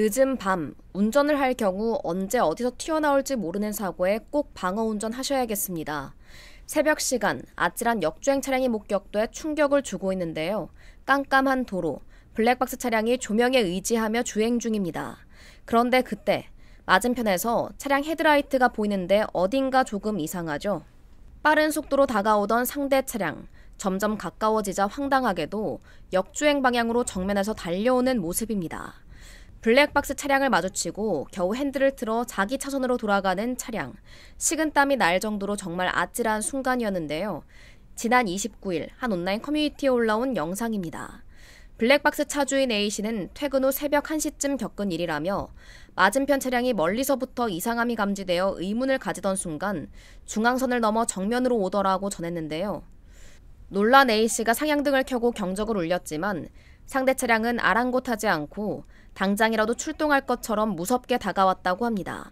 늦은 밤 운전을 할 경우 언제 어디서 튀어나올지 모르는 사고에 꼭 방어 운전하셔야겠습니다. 새벽 시간 아찔한 역주행 차량이 목격돼 충격을 주고 있는데요. 깜깜한 도로 블랙박스 차량이 조명에 의지하며 주행 중입니다. 그런데 그때 맞은편에서 차량 헤드라이트가 보이는데 어딘가 조금 이상하죠. 빠른 속도로 다가오던 상대 차량 점점 가까워지자 황당하게도 역주행 방향으로 정면에서 달려오는 모습입니다. 블랙박스 차량을 마주치고 겨우 핸들을 틀어 자기 차선으로 돌아가는 차량. 식은땀이 날 정도로 정말 아찔한 순간이었는데요. 지난 29일 한 온라인 커뮤니티에 올라온 영상입니다. 블랙박스 차주인 A씨는 퇴근 후 새벽 1시쯤 겪은 일이라며 맞은편 차량이 멀리서부터 이상함이 감지되어 의문을 가지던 순간 중앙선을 넘어 정면으로 오더라고 전했는데요. 놀란 A씨가 상향등을 켜고 경적을 울렸지만 상대 차량은 아랑곳하지 않고 당장이라도 출동할 것처럼 무섭게 다가왔다고 합니다.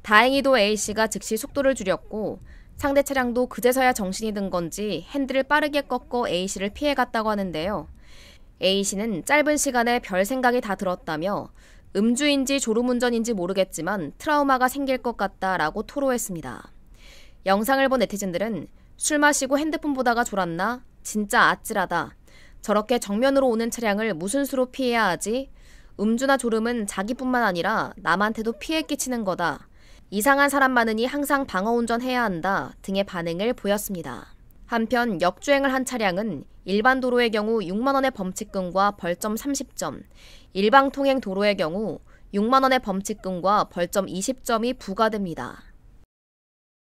다행히도 A씨가 즉시 속도를 줄였고 상대 차량도 그제서야 정신이 든 건지 핸들을 빠르게 꺾어 A씨를 피해갔다고 하는데요. A씨는 짧은 시간에 별 생각이 다 들었다며 음주인지 졸음운전인지 모르겠지만 트라우마가 생길 것 같다라고 토로했습니다. 영상을 본 네티즌들은 술 마시고 핸드폰 보다가 졸았나? 진짜 아찔하다. 저렇게 정면으로 오는 차량을 무슨 수로 피해야 하지? 음주나 졸음은 자기뿐만 아니라 남한테도 피해 끼치는 거다. 이상한 사람 많으니 항상 방어 운전해야 한다 등의 반응을 보였습니다. 한편 역주행을 한 차량은 일반 도로의 경우 6만원의 범칙금과 벌점 30점, 일방통행 도로의 경우 6만원의 범칙금과 벌점 20점이 부과됩니다.